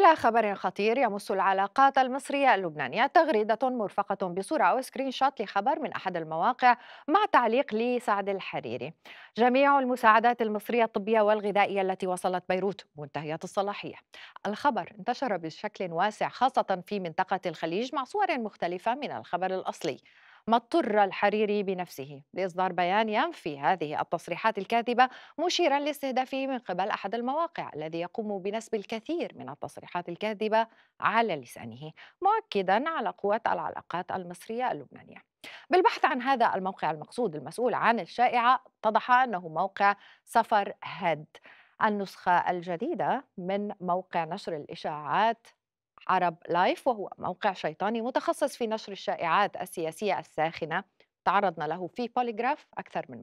إلى خبر خطير يمس العلاقات المصرية اللبنانية تغريدة مرفقة بصورة أو سكرين شوت لخبر من أحد المواقع مع تعليق لسعد الحريري جميع المساعدات المصرية الطبية والغذائية التي وصلت بيروت منتهية الصلاحية الخبر انتشر بشكل واسع خاصة في منطقة الخليج مع صور مختلفة من الخبر الأصلي ما اضطر الحريري بنفسه لإصدار بيان ينفي هذه التصريحات الكاذبة مشيرا لاستهدافه من قبل أحد المواقع الذي يقوم بنسب الكثير من التصريحات الكاذبة على لسانه مؤكدا على قوة العلاقات المصرية اللبنانية بالبحث عن هذا الموقع المقصود المسؤول عن الشائعة اتضح أنه موقع سفر هد النسخة الجديدة من موقع نشر الإشاعات عرب لايف وهو موقع شيطاني متخصص في نشر الشائعات السياسية الساخنة تعرضنا له في بوليغراف أكثر من